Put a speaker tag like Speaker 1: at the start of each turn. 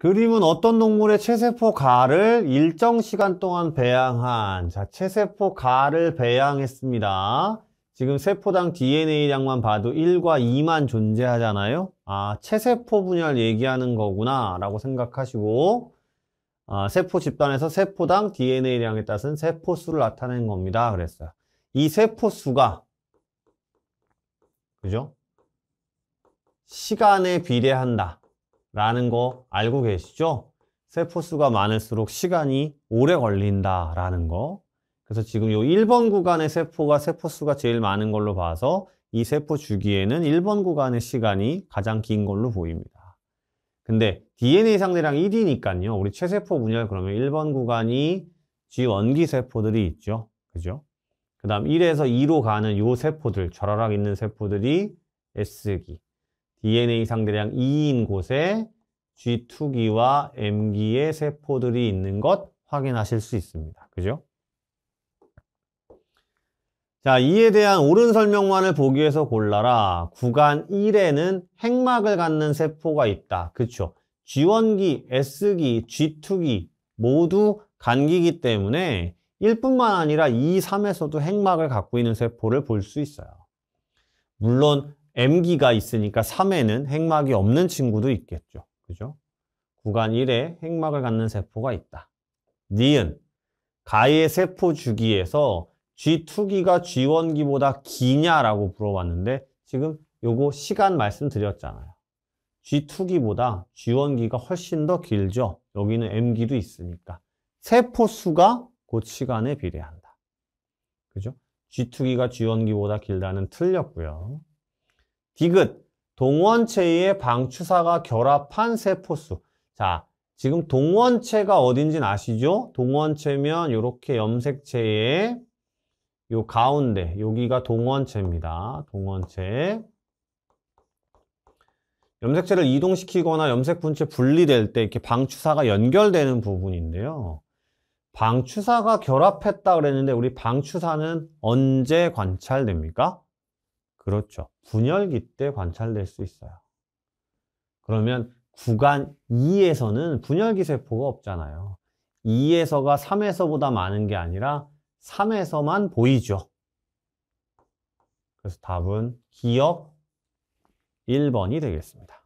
Speaker 1: 그림은 어떤 동물의 체세포가를 일정 시간 동안 배양한 자 체세포가를 배양했습니다. 지금 세포당 DNA량만 봐도 1과 2만 존재하잖아요. 아 체세포 분열 얘기하는 거구나 라고 생각하시고 아, 세포 집단에서 세포당 DNA량에 따른 세포수를 나타낸 겁니다. 그랬어요. 이 세포수가 그죠? 시간에 비례한다. 라는 거 알고 계시죠? 세포수가 많을수록 시간이 오래 걸린다 라는 거. 그래서 지금 이 1번 구간의 세포가 세포수가 제일 많은 걸로 봐서 이 세포 주기에는 1번 구간의 시간이 가장 긴 걸로 보입니다. 근데 DNA 상대량 1이니까요. 우리 최세포 분열 그러면 1번 구간이 G원기 세포들이 있죠. 그죠? 그 다음 1에서 2로 가는 요 세포들, 좌라락 있는 세포들이 S기. DNA 상대량 2인 곳에 G2기와 M기의 세포들이 있는 것 확인하실 수 있습니다. 그죠? 자, 이에 대한 옳은 설명만을 보기 위해서 골라라. 구간 1에는 핵막을 갖는 세포가 있다. 그쵸? G1기, S기, G2기 모두 간기기 때문에 1뿐만 아니라 2, 3에서도 핵막을 갖고 있는 세포를 볼 수 있어요. 물론 M기가 있으니까 3에는 핵막이 없는 친구도 있겠죠. 그죠? 구간 1에 핵막을 갖는 세포가 있다. 니은 가의 세포 주기에서 G2기가 G1기보다 기냐라고 물어봤는데 지금 요거 시간 말씀드렸잖아요. G2기보다 G1기가 훨씬 더 길죠. 여기는 M기도 있으니까. 세포 수가 곧 시간에 비례한다. 그죠? G2기가 G1기보다 길다는 틀렸고요. 디귿, 동원체의 방추사가 결합한 세포수. 자, 지금 동원체가 어딘진 아시죠? 동원체면 이렇게 염색체의 요 가운데, 여기가 동원체입니다. 동원체. 염색체를 이동시키거나 염색분체 분리될 때 이렇게 방추사가 연결되는 부분인데요. 방추사가 결합했다 그랬는데 우리 방추사는 언제 관찰됩니까? 그렇죠. 분열기 때 관찰될 수 있어요. 그러면 구간 2에서는 분열기 세포가 없잖아요. 2에서가 3에서보다 많은 게 아니라 3에서만 보이죠. 그래서 답은 기억 1번이 되겠습니다.